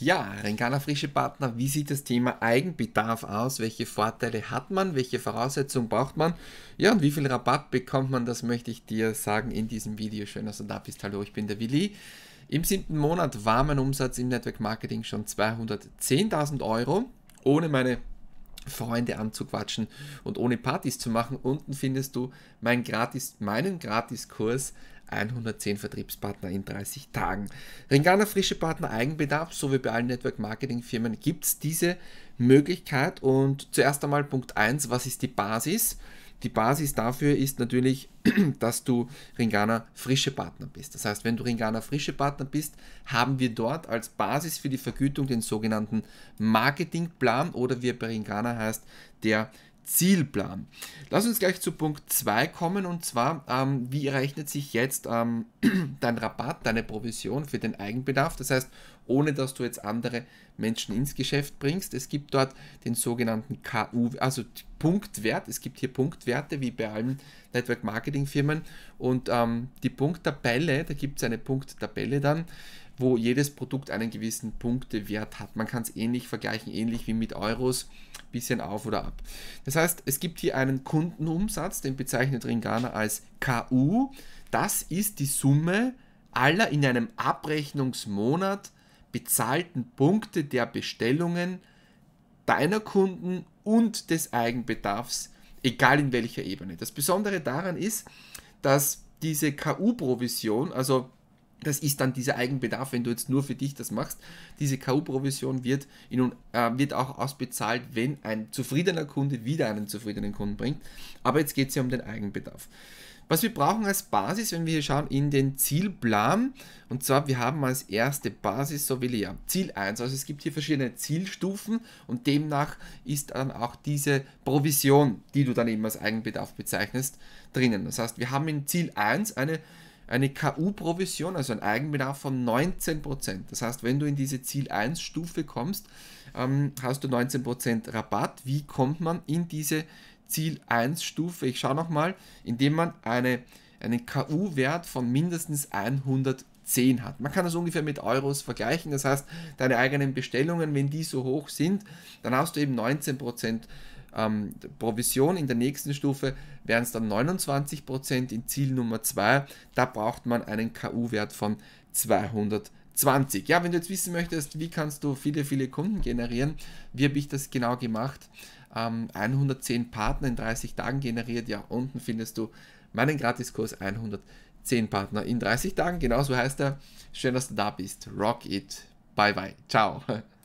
Ja, Renkana Frische Partner, wie sieht das Thema Eigenbedarf aus? Welche Vorteile hat man? Welche Voraussetzungen braucht man? Ja, und wie viel Rabatt bekommt man? Das möchte ich dir sagen in diesem Video. Schön, dass du da bist. Hallo, ich bin der Willi. Im siebten Monat war mein Umsatz im Network Marketing schon 210.000 Euro. Ohne meine Freunde anzuquatschen und ohne Partys zu machen. Unten findest du mein gratis, meinen Gratiskurs 110 Vertriebspartner in 30 Tagen. Ringana Frische Partner Eigenbedarf, so wie bei allen Network Marketing Firmen, gibt es diese Möglichkeit. Und zuerst einmal Punkt 1, was ist die Basis? Die Basis dafür ist natürlich, dass du Ringana frische Partner bist. Das heißt, wenn du Ringana frische Partner bist, haben wir dort als Basis für die Vergütung den sogenannten Marketingplan oder wie er bei Ringana heißt, der Zielplan. Lass uns gleich zu Punkt 2 kommen und zwar, ähm, wie rechnet sich jetzt ähm, dein Rabatt, deine Provision für den Eigenbedarf? Das heißt, ohne dass du jetzt andere Menschen ins Geschäft bringst. Es gibt dort den sogenannten KU, also Punktwert. Es gibt hier Punktwerte wie bei allen Network Marketing Firmen und ähm, die Punkttabelle, da gibt es eine Punkttabelle dann wo jedes Produkt einen gewissen Punktewert hat. Man kann es ähnlich vergleichen, ähnlich wie mit Euros, bisschen auf oder ab. Das heißt, es gibt hier einen Kundenumsatz, den bezeichnet Ringana als KU. Das ist die Summe aller in einem Abrechnungsmonat bezahlten Punkte der Bestellungen deiner Kunden und des Eigenbedarfs, egal in welcher Ebene. Das Besondere daran ist, dass diese KU-Provision, also das ist dann dieser Eigenbedarf, wenn du jetzt nur für dich das machst. Diese ku provision wird, äh, wird auch ausbezahlt, wenn ein zufriedener Kunde wieder einen zufriedenen Kunden bringt. Aber jetzt geht es ja um den Eigenbedarf. Was wir brauchen als Basis, wenn wir hier schauen, in den Zielplan, und zwar wir haben als erste Basis, so will ich ja, Ziel 1. Also es gibt hier verschiedene Zielstufen und demnach ist dann auch diese Provision, die du dann eben als Eigenbedarf bezeichnest, drinnen. Das heißt, wir haben in Ziel 1 eine eine KU-Provision, also ein Eigenbedarf von 19%. Das heißt, wenn du in diese Ziel 1-Stufe kommst, ähm, hast du 19% Rabatt. Wie kommt man in diese Ziel 1-Stufe? Ich schaue nochmal, indem man eine, einen KU-Wert von mindestens 110 hat. Man kann das ungefähr mit Euros vergleichen. Das heißt, deine eigenen Bestellungen, wenn die so hoch sind, dann hast du eben 19% Rabatt ähm, Provision. In der nächsten Stufe wären es dann 29% in Ziel Nummer 2. Da braucht man einen KU-Wert von 200. 20. Ja, wenn du jetzt wissen möchtest, wie kannst du viele, viele Kunden generieren, wie habe ich das genau gemacht? Ähm, 110 Partner in 30 Tagen generiert. Ja, unten findest du meinen Gratiskurs 110 Partner in 30 Tagen. Genauso heißt er. Schön, dass du da bist. Rock it. Bye bye. Ciao.